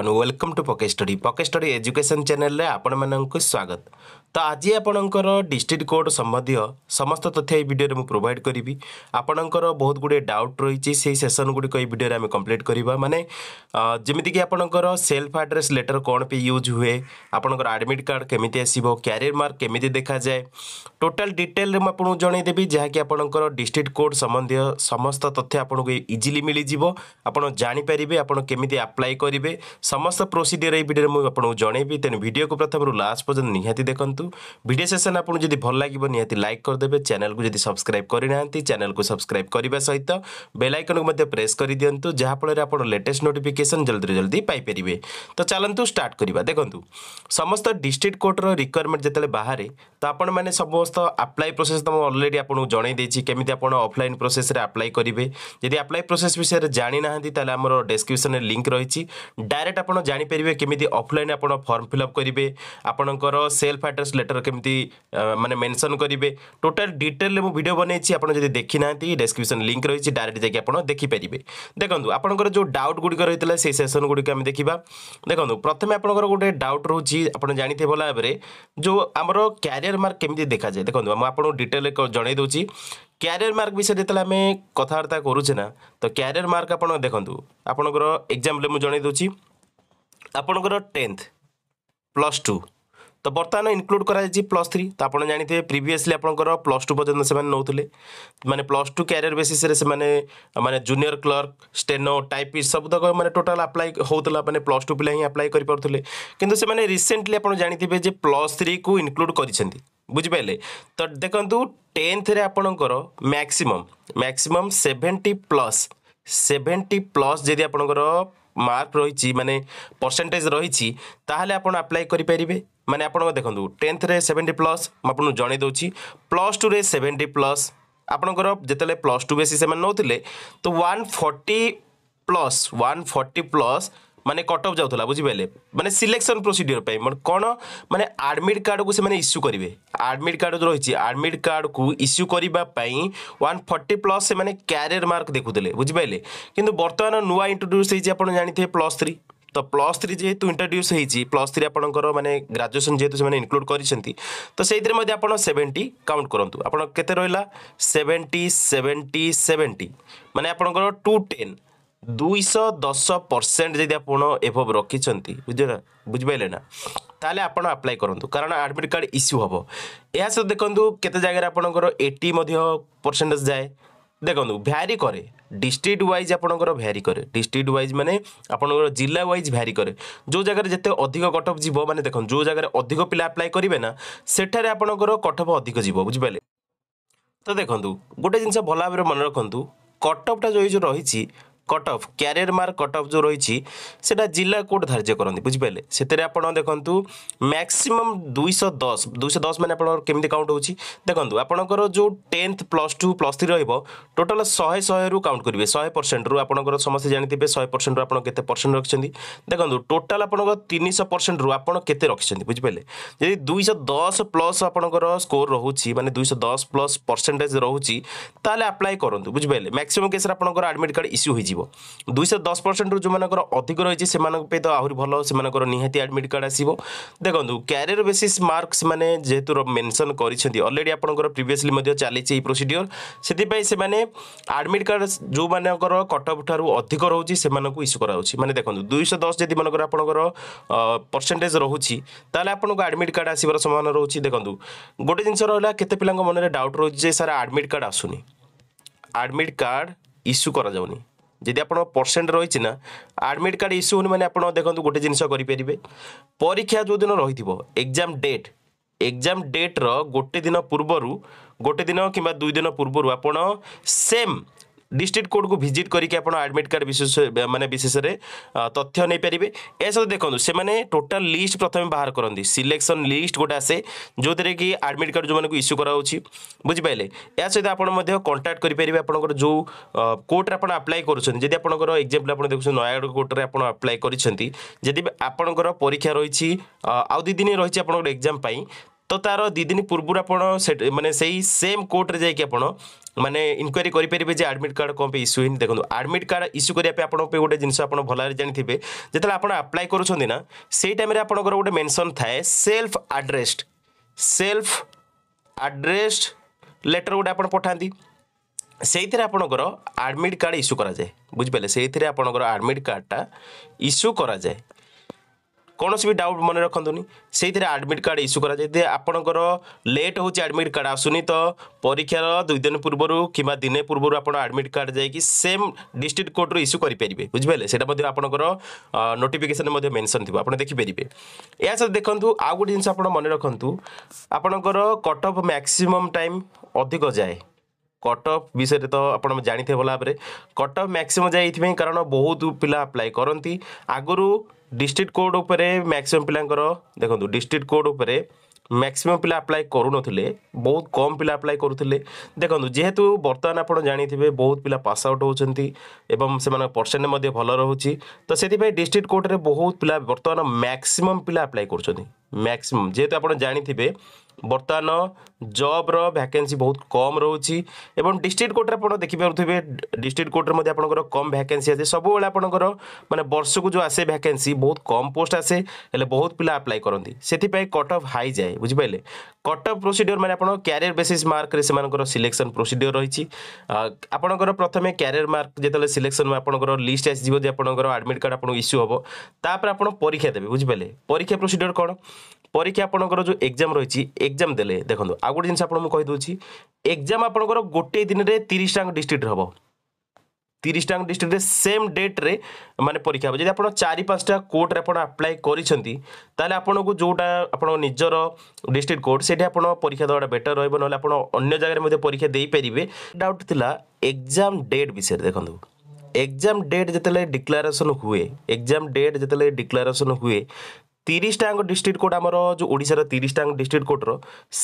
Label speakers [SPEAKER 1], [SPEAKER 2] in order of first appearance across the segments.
[SPEAKER 1] everyone welcome to पके study ପକେ study education channel ଆପଣମାନଙ୍କୁ ସ୍ୱାଗତ ତ ଆଜି ଆପଣଙ୍କର ଡିଷ୍ଟ୍ରିକ୍ଟ କୋର୍ଟ ସମ୍ବନ୍ଧୀୟ ସମସ୍ତ ତଥ୍ୟ तथ्य ଭିଡ଼ିଓରେ ମୁଁ मुझे କରିବି ଆପଣଙ୍କର ବହୁତ ଗୁଡ଼ିଏ ଡାଉଟ୍ ରହିଛି रही से सेसन गुड़िक ये भिडियो आम कम्प्लीट करवा मानने जमीक आपणकर सेल्फ आड्रेस लेटर कौन पे यूज हुए आपणकर आडमिट कार्ड केमी आसो क्यारियर मार्क केमी देखा जाए टोटाल डिटेल आपको जनईदेवी जहाँकि आपणकर डिस्ट्रिक्ट कोर्ट संबंधी समस्त तथ्य आपको इजिली मिल जाए आप जापर आपड़ केमी ସମସ୍ତ ପ୍ରୋସିଡ଼ିଓର ଏଇ ଭିଡ଼ିଓରେ ମୁଁ ଆପଣଙ୍କୁ ଜଣେଇବି ତେଣୁ ଭିଡ଼ିଓକୁ ପ୍ରଥମରୁ ଲାଷ୍ଟ ପର୍ଯ୍ୟନ୍ତ ନିହାତି ଦେଖନ୍ତୁ ଭିଡ଼ିଓ ସେସନ୍ ଆପଣଙ୍କୁ ଯଦି ଭଲ ଲାଗିବ ନିହାତି ଲାଇକ୍ କରିଦେବେ ଚ୍ୟାନେଲକୁ ଯଦି ସବସ୍କ୍ରାଇବ୍ କରିନାହାନ୍ତି ଚ୍ୟାନେଲକୁ ସବସ୍କ୍ରାଇବ୍ କରିବା ସହିତ ବେଲ୍ ଆଇକନ୍କୁ ମଧ୍ୟ ପ୍ରେସ୍ କରିଦିଅନ୍ତୁ ଯାହାଫଳରେ ଆପଣ ଲେଟେଷ୍ଟ ନୋଟିଫିକେସନ୍ ଜଲ୍ଦିରୁ ଜଲ୍ଦି ପାଇପାରିବେ ତ ଚାଲନ୍ତୁ ଷ୍ଟାର୍ଟ କରିବା ଦେଖନ୍ତୁ ସମସ୍ତ ଡିଷ୍ଟ୍ରିକ୍ଟ କୋର୍ଟର ରିକ୍ୱାରମେଣ୍ଟ ଯେତେବେଳେ ବାହାରେ ତ ଆପଣମାନେ ସମସ୍ତ ଆପ୍ଲାଏ ପ୍ରୋସେସ୍ ତ ମୁଁ ଅଲରେଡ଼ି ଆପଣଙ୍କୁ ଜଣେଇ ଦେଇଛି କେମିତି ଆପଣ ଅଫଲାଇନ୍ ପ୍ରୋସେସ୍ରେ ଆପ୍ଲାଏ କରିବେ ଯଦି ଆପ୍ଲାଏ ପ୍ରୋସେସ୍ ବିଷୟରେ ଜାଣିନାହାନ୍ତି ତାହେଲେ ଆମର ଡେସ୍କ୍ରିପ୍ସନ୍ରେ ଲିଙ୍କ୍ ରହିଛି ଡାଇରେକ୍ଟ ଆପଣ ଜାଣିପାରିବେ କେମିତି ଅଫଲାଇନ୍ ଆପଣ ଫର୍ମ ଫିଲ୍ଅପ୍ କରିବେ ଆପଣଙ୍କର ସେଲ୍ଫ ଆଡ୍ରେସ୍ ଲେଟର୍ କେମିତି ମାନେ ମେନସନ୍ କରିବେ ଟୋଟାଲ୍ ଡିଟେଲ୍ରେ ମୁଁ ଭିଡ଼ିଓ ବନେଇଛି ଆପଣ ଯଦି ଦେଖିନାହାନ୍ତି ଡେସ୍କ୍ରିପସନ୍ ଲିଙ୍କ୍ ରହିଛି ଡାଇରେକ୍ଟ ଯାଇକି ଆପଣ ଦେଖିପାରିବେ ଦେଖନ୍ତୁ ଆପଣଙ୍କର ଯେଉଁ ଡାଉଟ୍ ଗୁଡ଼ିକ ରହିଥିଲା ସେଇ ସେସନ୍ ଗୁଡ଼ିକ ଆମେ ଦେଖିବା ଦେଖନ୍ତୁ ପ୍ରଥମେ ଆପଣଙ୍କର ଗୋଟେ ଡାଉଟ୍ ରହୁଛି ଆପଣ ଜାଣିଥିବେ ଭଲ ଭାବରେ ଯେଉଁ ଆମର କ୍ୟାରିୟର ମାର୍କ କେମିତି ଦେଖାଯାଏ ଦେଖନ୍ତୁ ମୁଁ ଆପଣଙ୍କୁ ଡିଟେଲ୍ରେ ଜଣାଇ ଦେଉଛି କ୍ୟାରିୟର ମାର୍କ ବିଷୟରେ ଯେତେବେଳେ ଆମେ କଥାବାର୍ତ୍ତା କରୁଛେ ନା ତ କ୍ୟାରିୟର ମାର୍କ ଆପଣ ଦେଖନ୍ତୁ ଆପଣଙ୍କର ଏକ୍ଜାମ୍ପଲ୍ ମୁଁ ଜଣାଇ ଦେଉଛି ଆପଣଙ୍କର ଟେନ୍ଥ ପ୍ଲସ୍ ଟୁ ତ ବର୍ତ୍ତମାନ ଇନକ୍ଲୁଡ଼୍ କରାଯାଇଛି ପ୍ଲସ୍ ଥ୍ରୀ ତ ଆପଣ ଜାଣିଥିବେ ପ୍ରିଭିୟସଲି ଆପଣଙ୍କର ପ୍ଲସ୍ ଟୁ ପର୍ଯ୍ୟନ୍ତ ସେମାନେ ନେଉଥିଲେ ମାନେ ପ୍ଲସ୍ ଟୁ କ୍ୟାରିୟର ବେସିସ୍ରେ ସେମାନେ ମାନେ ଜୁନିୟର କ୍ଲର୍କ ଷ୍ଟେନୋ ଟାଇପିଷ୍ଟ ସବୁତକ ମାନେ ଟୋଟାଲ୍ ଆପ୍ଲାଏ ହେଉଥିଲା ମାନେ ପ୍ଲସ୍ ଟୁ ପିଲା ହିଁ ଆପ୍ଲାଏ କରିପାରୁଥିଲେ କିନ୍ତୁ ସେମାନେ ରିସେଣ୍ଟଲି ଆପଣ ଜାଣିଥିବେ ଯେ ପ୍ଲସ୍ ଥ୍ରୀକୁ ଇନକ୍ଲୁଡ଼୍ କରିଛନ୍ତି ବୁଝିପାରିଲେ ତ ଦେଖନ୍ତୁ ଟେନ୍ଥରେ ଆପଣଙ୍କର maximum maximum seventy plus seventy plus ଯଦି ଆପଣଙ୍କର ମାର୍କ ରହିଛି ମାନେ ପରସେଣ୍ଟେଜ୍ ରହିଛି ତାହେଲେ ଆପଣ ଆପ୍ଲାଏ କରିପାରିବେ ମାନେ ଆପଣ ଦେଖନ୍ତୁ ଟେନ୍ଥରେ ସେଭେଣ୍ଟି ପ୍ଲସ୍ ମୁଁ ଆପଣଙ୍କୁ ଜଣେଇ ଦେଉଛି ପ୍ଲସ୍ ଟୁରେ ସେଭେଣ୍ଟି ପ୍ଲସ୍ ଆପଣଙ୍କର ଯେତେବେଳେ ପ୍ଲସ୍ ଟୁ ବେଶୀ ସେମାନେ ନେଉଥିଲେ ତ one forty plus one forty plus ମାନେ କଟକ ଯାଉଥିଲା ବୁଝିପାରିଲେ ମାନେ ସିଲେକ୍ସନ୍ ପ୍ରୋସିଡ଼ିଓର ପାଇଁ ମାନେ କ'ଣ ମାନେ ଆଡ଼ମିଟ୍ କାର୍ଡ଼କୁ ସେମାନେ ଇସ୍ୟୁ କରିବେ ଆଡ଼ମିଟ୍ କାର୍ଡ଼ ରହିଛି ଆଡ଼ମିଟ୍ କାର୍ଡ଼କୁ ଇସ୍ୟୁ କରିବା ପାଇଁ ୱାନ୍ ଫର୍ଟି ପ୍ଲସ୍ ସେମାନେ କ୍ୟାରିୟର ମାର୍କ ଦେଖୁଥିଲେ ବୁଝିପାରିଲେ କିନ୍ତୁ ବର୍ତ୍ତମାନ ନୂଆ ଇଣ୍ଟ୍ରୋଡ୍ୟୁସ୍ ହେଇଛି ଆପଣ ଜାଣିଥିବେ ପ୍ଲସ୍ ଥ୍ରୀ ତ ପ୍ଲସ୍ ଥ୍ରୀ ଯେହେତୁ ଇଣ୍ଟ୍ରୋଡ୍ୟୁସ୍ ହେଇଛି ପ୍ଲସ୍ ଥ୍ରୀ ଆପଣଙ୍କର ମାନେ ଗ୍ରାଜୁଏସନ୍ ଯେହେତୁ ସେମାନେ ଇନକ୍ଲୁଡ଼୍ କରିଛନ୍ତି ତ ସେଇଥିରେ ମଧ୍ୟ ଆପଣ ସେଭେଣ୍ଟି କାଉଣ୍ଟ କରନ୍ତୁ ଆପଣ କେତେ ରହିଲା ସେଭେଣ୍ଟି ସେଭେଣ୍ଟି ସେଭେଣ୍ଟି ମାନେ ଆପଣଙ୍କର ଟୁ ଟେନ୍ ଦୁଇଶହ ଦଶ ପରସେଣ୍ଟ ଯଦି ଆପଣ ଏଭବ୍ ରଖିଛନ୍ତି ବୁଝିଲା ବୁଝିପାରିଲେ ନା ତାହେଲେ ଆପଣ ଆପ୍ଲାଏ କରନ୍ତୁ କାରଣ ଆଡ଼ମିଟ୍ କାର୍ଡ଼ ଇସ୍ୟୁ ହେବ ଏହା ସହିତ ଦେଖନ୍ତୁ କେତେ ଜାଗାରେ ଆପଣଙ୍କର ଏଇଟି ମଧ୍ୟ ପରସେଣ୍ଟେଜ୍ ଯାଏ ଦେଖନ୍ତୁ ଭ୍ୟାରି କରେ ଡିଷ୍ଟ୍ରିକ୍ଟ ୱାଇଜ୍ ଆପଣଙ୍କର ଭ୍ୟାରି କରେ ଡିଷ୍ଟ୍ରିକ୍ଟ ୱାଇଜ୍ ମାନେ ଆପଣଙ୍କର ଜିଲ୍ଲା ୱାଇଜ୍ ଭ୍ୟାରି କରେ ଯେଉଁ ଜାଗାରେ ଯେତେ ଅଧିକ କଟଅଫ୍ ଯିବ ମାନେ ଦେଖନ୍ତୁ ଯେଉଁ ଜାଗାରେ ଅଧିକ ପିଲା ଆପ୍ଲାଏ କରିବେ ନା ସେଠାରେ ଆପଣଙ୍କର କଟଅଫ୍ ଅଧିକ ଯିବ ବୁଝିପାରିଲେ ତ ଦେଖନ୍ତୁ ଗୋଟେ ଜିନିଷ ଭଲ ଭାବରେ ମନେ ରଖନ୍ତୁ କଟଅଫ୍ଟା ଯେଉଁ ଯେଉଁ ରହିଛି cut off career mark cut off ଯେଉଁ ରହିଛି ସେଇଟା ଜିଲ୍ଲା କୋର୍ଟ ଧାର୍ଯ୍ୟ କରନ୍ତି ବୁଝିପାରିଲେ ସେଥିରେ ଆପଣ ଦେଖନ୍ତୁ ମ୍ୟାକ୍ସିମମ୍ ଦୁଇଶହ ଦଶ ଦୁଇଶହ ଦଶ ମାନେ ଆପଣଙ୍କର କେମିତି କାଉଣ୍ଟ ହେଉଛି ଦେଖନ୍ତୁ ଆପଣଙ୍କର ଯେଉଁ tenth plus two plus three ରହିବ ଟୋଟାଲ୍ ଶହେ ଶହେରୁ କାଉଣ୍ଟ କରିବେ ଶହେ ପରସେଣ୍ଟରୁ ଆପଣଙ୍କର ସମସ୍ତେ ଜାଣିଥିବେ ଶହେ ପରସେଣ୍ଟରୁ ଆପଣ କେତେ ପରସେଣ୍ଟ ରଖିଛନ୍ତି ଦେଖନ୍ତୁ ଟୋଟାଲ୍ ଆପଣଙ୍କ ତିନିଶହ ପରସେଣ୍ଟରୁ ଆପଣ କେତେ ରଖିଛନ୍ତି ବୁଝିପାରିଲେ ଯଦି ଦୁଇଶହ ଦଶ ପ୍ଲସ୍ ଆପଣଙ୍କର ସ୍କୋର୍ ରହୁଛି ମାନେ ଦୁଇଶହ ଦଶ ପ୍ଲସ୍ ପରସେଣ୍ଟେଜ୍ ରହୁଛି ତାହେଲେ ଆପ୍ଲାଏ କରନ୍ତୁ ବୁଝିପାରିଲେ ମ୍ୟାକ୍ସିମମ୍ କେସ୍ରେ ଆପଣଙ୍କର ଆଡ଼ମିଟ୍ କାର୍ଡ଼ ଇସ୍ୟୁ ହୋଇଯିବ ଆସିବ ଦୁଇଶହ ଦଶ ପରସେଣ୍ଟରୁ ଯେଉଁମାନଙ୍କର ଅଧିକ ରହିଛି ସେମାନଙ୍କ ପାଇଁ ତ ଆହୁରି ଭଲ ସେମାନଙ୍କର ନିହାତି ଆଡ଼ମିଟ୍ କାର୍ଡ଼ ଆସିବ ଦେଖନ୍ତୁ କ୍ୟାରିୟର ବେସିସ୍ ମାର୍କ ସେମାନେ ଯେହେତୁ ମେନସନ୍ କରିଛନ୍ତି ଅଲରେଡ଼ି ଆପଣଙ୍କର ପ୍ରିଭିୟସ୍ଲି ମଧ୍ୟ ଚାଲିଛି ଏହି ପ୍ରୋସିଡ଼ିଓର ସେଥିପାଇଁ ସେମାନେ ଆଡ଼ମିଟ୍ କାର୍ଡ଼ ଯେଉଁମାନଙ୍କର କଟଅଫ୍ ଠାରୁ ଅଧିକ ରହୁଛି ସେମାନଙ୍କୁ ଇସ୍ୟୁ କରାଯାଉଛି ମାନେ ଦେଖନ୍ତୁ ଦୁଇଶହ ଦଶ ଯଦି ମାନଙ୍କର ଆପଣଙ୍କର ପରସେଣ୍ଟେଜ୍ ରହୁଛି ତାହେଲେ ଆପଣଙ୍କୁ ଆଡ଼ମିଟ୍ କାର୍ଡ଼ ଆସିବାର ସମ୍ଭାବନା ରହୁଛି ଦେଖନ୍ତୁ ଗୋଟେ ଜିନିଷ ରହିଲା କେତେ ପିଲାଙ୍କ ମନରେ ଡାଉଟ୍ ରହୁଛି ଯେ ସାର୍ ଆଡ଼ମିଟ୍ କାର୍ଡ଼ ଆସୁନି ଆଡ଼ମିଟ୍ କାର୍ଡ଼ ଇସ୍ୟୁ କରାଯାଉନି ଯଦି ଆପଣ ପରସେଣ୍ଟ ରହିଛି ନା ଆଡ଼ମିଟ୍ କାର୍ଡ଼ ଇସ୍ୟୁ ହେଉନି ମାନେ ଆପଣ ଦେଖନ୍ତୁ ଗୋଟେ ଜିନିଷ କରିପାରିବେ ପରୀକ୍ଷା ଯେଉଁଦିନ ରହିଥିବ ଏକ୍ଜାମ୍ ଡେଟ୍ ଏକ୍ଜାମ୍ ଡେଟ୍ର ଗୋଟେ ଦିନ ପୂର୍ବରୁ ଗୋଟେ ଦିନ କିମ୍ବା ଦୁଇ ଦିନ ପୂର୍ବରୁ ଆପଣ ସେମ୍ ডিস্ট্রিক্ট কোর্টক ভিজিট করিকি আপনার আডমিট কার্ড বিশেষ মানে বিশেষে তথ্য নেই পারে এ সহ দেখুন সে টোটাল লিষ্ট প্রথমে বাহার করতে সিলেকশন লিষ্ট গোটে আসে যেতে কি আডমিট কার্ড যে ইস্যু করা হচ্ছে বুঝিপারে এ সহ আপনার কন্টাক্ট করে পারে আপনার যে কোর্টরে আপনার আপ্লাই করছেন যদি আপনার এক্সাম্পল আপনার দেখুন নয়াগড় কোর্টরে আপনার আপ্লাই করছেন যদি আপনার পরীক্ষা রয়েছে আউ দুই দিন রয়েছে আপনার এক্সাম পাই তো তার দুই দিন পূর্ব আপনার মানে সেই সেম কোর্টরে যাই আপনার মানে ইনকোয়ারি করে যে আডমিট কার্ড কোণ ইস্যু হয়ে দেখুন আডমিট কার্ড ইস্যু করা আপনার গোটে জিনিস আপনার ভালভাবে জাঁথিবে যেত আপনার আপ্লাই করছেন না সেই টাইমে আপনার গোটে মেনশন থাকে self addressed self addressed letter গোটে আপনার পঠাতে সেইথিরে আপনার আডমিট কার্ড ইস্যু করা যায় বুঝিপারে সেইথিরে আপনার আডমিট কার্ডটা ইস্যু করা যায় କୌଣସି ବି ଡାଉଟ୍ ମନେ ରଖନ୍ତୁନି ସେଇଥିରେ ଆଡ଼ମିଟ୍ କାର୍ଡ଼ ଇସ୍ୟୁ କରାଯାଏ ଯଦି ଆପଣଙ୍କର ଲେଟ୍ ହେଉଛି ଆଡ଼ମିଟ୍ କାର୍ଡ଼ ଆସୁନି ତ ପରୀକ୍ଷାର ଦୁଇ ଦିନ ପୂର୍ବରୁ କିମ୍ବା ଦିନେ ପୂର୍ବରୁ ଆପଣ ଆଡ଼ମିଟ୍ କାର୍ଡ଼ ଯାଇକି ସେମ୍ ଡିଷ୍ଟ୍ରିକ୍ଟ କୋର୍ଟରୁ ଇସ୍ୟୁ କରିପାରିବେ ବୁଝିପାରିଲେ ସେଇଟା ମଧ୍ୟ ଆପଣଙ୍କର ନୋଟିଫିକେସନ୍ ମଧ୍ୟ ମେନ୍ସନ୍ ଥିବ ଆପଣ ଦେଖିପାରିବେ ଏହା ସହିତ ଦେଖନ୍ତୁ ଆଉ ଗୋଟେ ଜିନିଷ ଆପଣ ମନେ ରଖନ୍ତୁ ଆପଣଙ୍କର କଟ୍ ଅଫ୍ ମ୍ୟାକ୍ସିମମ୍ ଟାଇମ୍ ଅଧିକ ଯାଏ কট অফ বিষয়ে তো আপনার জাঁথে ভাল ভাবে কট অফ ম্যাক্সিমম যায় এই কারণ বহুত পিলা আপ্লাই করতে আগর ডিস্ট্রিক্ট কোর্ট উপরে ম্যাক্সিমাম পিলাঙ্কর দেখুন ডিস্ট্রিক্ট কোর্ট উপরে ম্যাক্সিমাম পিলা আপ্লাই করুনলে বহুত কম পিলা আপ্লাই করুলে দেখুন যেহেতু বর্তমান আপনার জাঁথিবে বহুত পিলা পাস আউট হচ্ছেন এবং সে পরসেন্ট মধ্যে ভাল রয়েছে তো সেই ডিস্ট্রিক্ট কোর্টরে বহুত পিলা বর্তমান ম্যাক্সিমাম পিলা আপ্লাই করছেন ମ୍ୟାକ୍ସିମମ୍ ଯେହେତୁ ଆପଣ ଜାଣିଥିବେ ବର୍ତ୍ତମାନ ଜବ୍ର ଭ୍ୟାକେନ୍ସି ବହୁତ କମ୍ ରହୁଛି ଏବଂ ଡିଷ୍ଟ୍ରିକ୍ଟ କୋର୍ଟରେ ଆପଣ ଦେଖିପାରୁଥିବେ ଡିଷ୍ଟ୍ରିକ୍ଟ କୋର୍ଟରେ ମଧ୍ୟ ଆପଣଙ୍କର କମ୍ ଭ୍ୟାକେନ୍ସି ଆସେ ସବୁବେଳେ ଆପଣଙ୍କର ମାନେ ବର୍ଷକୁ ଯେଉଁ ଆସେ ଭ୍ୟାକେନ୍ସି ବହୁତ କମ୍ ପୋଷ୍ଟ ଆସେ ହେଲେ ବହୁତ ପିଲା ଆପ୍ଲାଏ କରନ୍ତି ସେଥିପାଇଁ କଟ୍ ଅଫ୍ ହାଇ ଯାଏ ବୁଝିପାରିଲେ କଟ୍ ଅଫ୍ ପ୍ରୋସିଡ଼ିଓର ମାନେ ଆପଣ କ୍ୟାରିୟର ବେସିସ୍ ମାର୍କରେ ସେମାନଙ୍କର ସିଲେକ୍ସନ୍ ପ୍ରୋସିଡ଼ିଓର ରହିଛି ଆପଣଙ୍କର ପ୍ରଥମେ କ୍ୟାରିୟର ମାର୍କ ଯେତେବେଳେ ସିଲେକ୍ସନ୍ ଆପଣଙ୍କର ଲିଷ୍ଟ ଆସିଯିବ ଯେ ଆପଣଙ୍କର ଆଡ଼ମିଟ୍ କାର୍ଡ଼ ଆପଣଙ୍କୁ ଇସ୍ୟୁ ହେବ ତାପରେ ଆପଣ ପରୀକ୍ଷା ଦେବେ ବୁଝିପାରିଲେ ପରୀକ୍ଷା ପ୍ରୋସିଡ଼ିଓର କ'ଣ পরীক্ষা আপনার যে এক্সাম রয়েছে এক্সাম দেলে দেখুন আউ গোটে জিনিস আপনার কহিদি এক্সাম আপনার গোটে দিনের তিরিশটা ডিস্ট্রিক্ট হব তিরিশটা ডিস্ট্রিক্টে সেম ডেট্রে মানে পরীক্ষা হবে যদি আপনার চারি পাঁচটা কোর্টরে আপনার আপ্লাই করছেন তাহলে আপনার যেটা আপনার নিজের ডিস্ট্রিক্ট কোর্ট সেটি আপনার পরীক্ষা দেওয়াটা বেটর রহব নহলে আপনার অন্য জায়গায় মধ্যে পরীক্ষা দিয়ে ডাউট লা এক্সাম ডেট বিষয়ে দেখুন এক্সাম ডেট যেতলে ডিক্লারেসন হুয়ে এক্সাম ডেট যেতলে ডিক্লারেসন হুয়ে তিরিশটাঙ্ক ডিস্ট্রিক্ট কোর্ଟ আমার যে ওড়শার তিরিশটাঙ্ক ডিস্ট্রিক্ট কোর্টর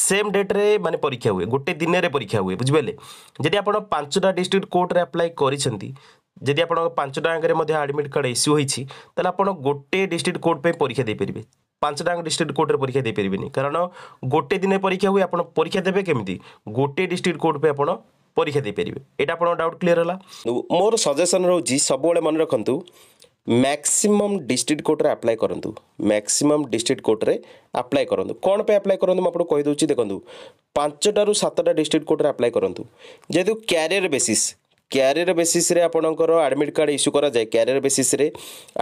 [SPEAKER 1] সেম ডেট্রে মানে পরীক্ষা হুয়ে গোটে দিনের পরীক্ষা হুয়ে বুঝিপারে যদি আপনার পাঁচটা ডিস্ট্রিক্ট কোর্টরে আপ্লাই করেছেন যদি আপনার পাঁচটাঙ্করে মধ্যে আডমিট কার্ড ইস্যু হয়েছি তাহলে আপনার গোটে ডিস্ট্রিক্ট কোর্ট পাই পরীক্ষা দিয়ে পাঁচটাঙ্ক ডিস্ট্রিক্ট কোর্টরে পরীক্ষা দিয়ে কারণ গোটে দিনে পরীক্ষা হুয়ে আপনার পরীক্ষা দেবে কেমিতি গোটে ডিস্ট্রিক্ট কোর্ট পাই আপনার পরীক্ষা দিয়ে এটা আপনার ডাউট ক্লিয়ার হল মোর সজেসন রয়েছে সবুলে মনে রাখতু ମ୍ୟାକ୍ସିମମ୍ ଡିଷ୍ଟ୍ରିକ୍ଟ କୋର୍ଟରେ ଆପ୍ଲାଏ କରନ୍ତୁ ମ୍ୟାକ୍ସିମମ୍ ଡିଷ୍ଟ୍ରିକ୍ଟ କୋର୍ଟରେ ଆପ୍ଲାଏ କରନ୍ତୁ କ'ଣ ପାଇଁ ଆପ୍ଲାଏ କରନ୍ତୁ ମୁଁ ଆପଣଙ୍କୁ କହିଦେଉଛି ଦେଖନ୍ତୁ ପାଞ୍ଚଟାରୁ ସାତଟା ଡିଷ୍ଟ୍ରିକ୍ଟ କୋର୍ଟରେ ଆପ୍ଲାଏ କରନ୍ତୁ ଯେହେତୁ କ୍ୟାରିୟର ବେସିସ୍ କ୍ୟାରିୟର ବେସିସ୍ରେ ଆପଣଙ୍କର ଆଡ଼ମିଟ୍ କାର୍ଡ଼ ଇସ୍ୟୁ କରାଯାଏ କ୍ୟାରିୟର ବେସିସ୍ରେ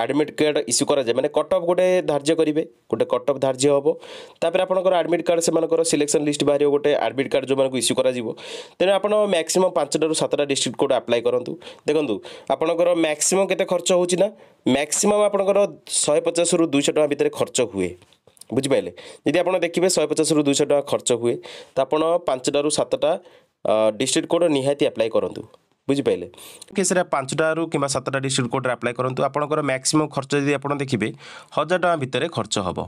[SPEAKER 1] ଆଡ଼ମିଟ୍ କାର୍ଡ଼ ଇସ୍ୟୁ କରାଯାଏ ମାନେ କଟ୍ ଅଫ୍ ଗୋଟେ ଧାର୍ଯ୍ୟ କରିବେ ଗୋଟେ କଟ୍ ଅଫ୍ ଧାର୍ଯ୍ୟ ହେବ ତାପରେ ଆପଣଙ୍କର ଆଡ଼ମିଟ୍ କାର୍ଡ଼ ସେମାନଙ୍କର ସିଲେକ୍ସନ୍ ଲିଷ୍ଟ ବାହାରିବ ଗୋଟେ ଆଡ଼ମିଟ୍ କାର୍ଡ଼ ଯେଉଁମାନଙ୍କୁ ଇସ୍ୟୁ କରାଯିବ ତେଣୁ ଆପଣ ମ୍ୟାକ୍ସିମମ୍ ପାଞ୍ଚଟାରୁ ସାତଟା ଡିଷ୍ଟ୍ରିକ୍ଟ କୋର୍ଟ ଆପ୍ଲାଏ କରନ୍ତୁ ଦେଖନ୍ତୁ ଆପଣଙ୍କର ମ୍ୟାକ୍ସିମମ୍ କେତେ ଖର୍ଚ୍ଚ ହେଉଛି ନା ମ୍ୟାକ୍ସିମମ୍ ଆପଣଙ୍କର ଶହେ ପଚାଶରୁ ଦୁଇଶହ ଟଙ୍କା ଭିତରେ ଖର୍ଚ୍ଚ ହୁଏ ବୁଝିପାରିଲେ ଯଦି ଆପଣ ଦେଖିବେ ଶହେ ପଚାଶରୁ ଦୁଇଶହ ଟଙ୍କା ଖର୍ଚ୍ଚ ହୁଏ ତ ଆପଣ ପାଞ୍ଚଟାରୁ ସାତଟା ଡିଷ୍ଟ୍ରିକ୍ଟ କୋର୍ଟ ନିହାତି ଆପ୍ଲାଏ କରନ୍ତୁ ବୁଝିପାରିଲେ କି ସେଟା ପାଞ୍ଚଟାରୁ କିମ୍ବା ସାତଟା ଡିଷ୍ଟ୍ରିକ୍ଟ କୋର୍ଟରେ ଆପ୍ଲାଏ କରନ୍ତୁ ଆପଣଙ୍କର ମ୍ୟାକ୍ସିମମ୍ ଖର୍ଚ୍ଚ ଯଦି ଆପଣ ଦେଖିବେ ହଜାର ଟଙ୍କା ଭିତରେ ଖର୍ଚ୍ଚ ହେବ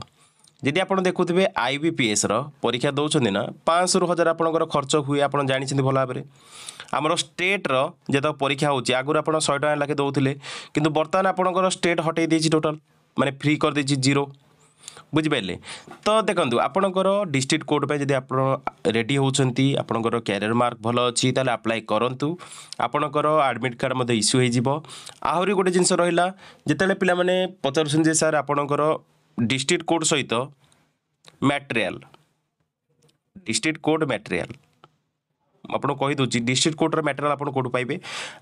[SPEAKER 1] ଯଦି ଆପଣ ଦେଖୁଥିବେ ଆଇ ବି ପି ଏସ୍ର ପରୀକ୍ଷା ଦେଉଛନ୍ତି ନା ପାଞ୍ଚଶହରୁ ହଜାର ଆପଣଙ୍କର ଖର୍ଚ୍ଚ ହୁଏ ଆପଣ ଜାଣିଛନ୍ତି ଭଲ ଭାବରେ ଆମର ଷ୍ଟେଟ୍ର ଯେତେକ ପରୀକ୍ଷା ହେଉଛି ଆଗରୁ ଆପଣ ଶହେ ଟଙ୍କା ଲେଖେ ଦେଉଥିଲେ କିନ୍ତୁ ବର୍ତ୍ତମାନ ଆପଣଙ୍କର ଷ୍ଟେଟ୍ ହଟାଇ ଦେଇଛି ଟୋଟାଲ୍ ମାନେ ଫ୍ରି କରିଦେଇଛି ଜିରୋ ବୁଝିପାରିଲେ ତ ଦେଖନ୍ତୁ ଆପଣଙ୍କର ଡିଷ୍ଟ୍ରିକ୍ଟ କୋର୍ଟ ପାଇଁ ଯଦି ଆପଣ ରେଡ଼ି ହେଉଛନ୍ତି ଆପଣଙ୍କର କ୍ୟାରିୟର ମାର୍କ ଭଲ ଅଛି ତାହେଲେ ଆପ୍ଲାଏ କରନ୍ତୁ ଆପଣଙ୍କର ଆଡ଼ମିଟ୍ କାର୍ଡ଼ ମଧ୍ୟ ଇସ୍ୟୁ ହୋଇଯିବ ଆହୁରି ଗୋଟେ ଜିନିଷ ରହିଲା ଯେତେବେଳେ ପିଲାମାନେ ପଚାରୁଛନ୍ତି ଯେ ସାର୍ ଆପଣଙ୍କର ଡିଷ୍ଟ୍ରିକ୍ଟ କୋର୍ଟ ସହିତ ମ୍ୟାଟେରିଆଲ୍ ଡିଷ୍ଟ୍ରିକ୍ଟ କୋର୍ଟ ମ୍ୟାଟେରିଆଲ୍ ଆପଣ କହିଦେଉଛି ଡିଷ୍ଟ୍ରିକ୍ଟ କୋର୍ଟର ମ୍ୟାଟେରିଆଲ୍ ଆପଣ କେଉଁଠୁ ପାଇବେ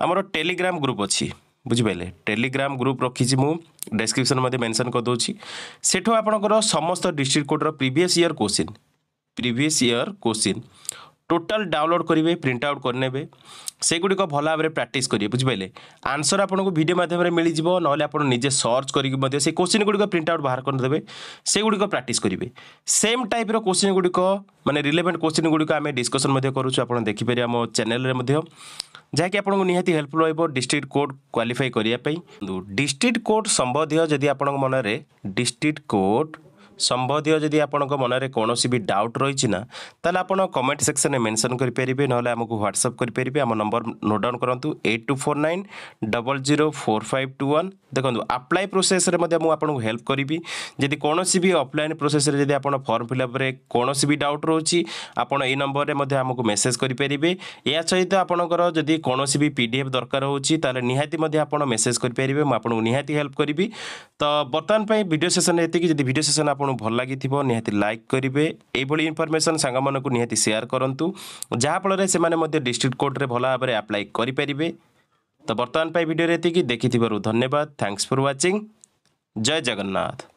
[SPEAKER 1] ଆମର ଟେଲିଗ୍ରାମ୍ ଗ୍ରୁପ୍ ଅଛି ବୁଝିପାରିଲେ ଟେଲିଗ୍ରାମ ଗ୍ରୁପ୍ ରଖିଛି ମୁଁ ଡେସ୍କ୍ରିପସନ୍ ମଧ୍ୟ ମେନସନ୍ କରିଦେଉଛି ସେଠୁ ଆପଣଙ୍କର ସମସ୍ତ ଡିଷ୍ଟ୍ରିକ୍ଟ କୋର୍ଟର previous year question previous year question total download କରିବେ ପ୍ରିଣ୍ଟ ଆଉଟ୍ କରିନେବେ ସେଗୁଡ଼ିକ ଭଲ ଭାବରେ ପ୍ରାକ୍ଟିସ୍ କରିବେ ବୁଝିପାରିଲେ ଆନ୍ସର୍ ଆପଣଙ୍କୁ ଭିଡ଼ିଓ ମାଧ୍ୟମରେ ମିଳିଯିବ ନହେଲେ ଆପଣ ନିଜେ ସର୍ଚ୍ଚ କରିକି ମଧ୍ୟ ସେ କୋଶ୍ଚିନ୍ ଗୁଡ଼ିକ ପ୍ରିଣ୍ଟ ଆଉଟ୍ ବାହାର କରିଦେବେ ସେଗୁଡ଼ିକ ପ୍ରାକ୍ଟିସ୍ କରିବେ ସେମ୍ ଟାଇପ୍ର କୋଶ୍ଚିନ୍ ଗୁଡ଼ିକ ମାନେ ରିଲେଭେଣ୍ଟ କୋଶ୍ଚିନ୍ ଗୁଡ଼ିକ ଆମେ ଡିସ୍କସନ୍ ମଧ୍ୟ କରୁଛୁ ଆପଣ ଦେଖିପାରିବେ ଆମ ଚ୍ୟାନେଲରେ ମଧ୍ୟ ଯାହାକି ଆପଣଙ୍କୁ ନିହାତି ହେଲ୍ପଫୁଲ୍ ରହିବ ଡିଷ୍ଟ୍ରିକ୍ଟ କୋର୍ଟ କ୍ୱାଲିଫାଇ କରିବା ପାଇଁ ଡିଷ୍ଟ୍ରିକ୍ଟ କୋର୍ଟ ସମ୍ବନ୍ଧୀୟ ଯଦି ଆପଣଙ୍କ ମନରେ ଡିଷ୍ଟ୍ରିକ୍ଟ କୋର୍ଟ ସମ୍ବନ୍ଧୀୟ ଯଦି ଆପଣଙ୍କ ମନରେ କୌଣସି ବି ଡାଉଟ୍ ରହିଛି ନା ତାହେଲେ ଆପଣ କମେଣ୍ଟ ସେକ୍ସନରେ ମେନସନ୍ କରିପାରିବେ ନହେଲେ ଆମକୁ ହ୍ୱାଟ୍ସଅପ୍ କରିପାରିବେ ଆମ ନମ୍ବର ନୋଟ୍ ଡାଉନ୍ କରନ୍ତୁ eight two four nine double zero four five two one ଦେଖନ୍ତୁ ଆପ୍ଲାଏ ପ୍ରୋସେସ୍ରେ ମଧ୍ୟ ମୁଁ ଆପଣଙ୍କୁ ହେଲ୍ପ କରିବି ଯଦି କୌଣସି ବି ଅଫ୍ଲାଇନ୍ ପ୍ରୋସେସ୍ରେ ଯଦି ଆପଣ ଫର୍ମ ଫିଲ୍ଅପ୍ରେ କୌଣସି ବି ଡାଉଟ୍ ରହୁଛି ଆପଣ ଏଇ ନମ୍ବରରେ ମଧ୍ୟ ଆମକୁ ମେସେଜ୍ କରିପାରିବେ ଏହା ସହିତ ଆପଣଙ୍କର ଯଦି କୌଣସି ବି ପି ଡି ଏଫ୍ ଦରକାର ହେଉଛି ତାହେଲେ ନିହାତି ମଧ୍ୟ ଆପଣ ମେସେଜ୍ କରିପାରିବେ ମୁଁ ଆପଣଙ୍କୁ ନିହାତି ହେଲ୍ପ କରିବି ତ ବର୍ତ୍ତମାନ ପାଇଁ ଭିଡ଼ିଓ ସେସନ୍ ଏତିକି ଯଦି ଭିଡ଼ିଓ ସେସନ୍ ଆପଣ ଆପଣଙ୍କୁ ଭଲ ଲାଗିଥିବ ନିହାତି ଲାଇକ୍ କରିବେ ଏଇଭଳି ଇନଫର୍ମେସନ୍ ସାଙ୍ଗମାନଙ୍କୁ ନିହାତି ସେୟାର କରନ୍ତୁ ଯାହାଫଳରେ ସେମାନେ ମଧ୍ୟ ଡିଷ୍ଟ୍ରିକ୍ଟ କୋର୍ଟରେ ଭଲ ଭାବରେ ଆପ୍ଲାଏ କରିପାରିବେ ତ ବର୍ତ୍ତମାନ ପାଇଁ ଭିଡ଼ିଓରେ ଏତିକି ଦେଖିଥିବାରୁ ଧନ୍ୟବାଦ ଥ୍ୟାଙ୍କସ୍ ଫର୍ ୱାଚିଂ ଜୟ ଜଗନ୍ନାଥ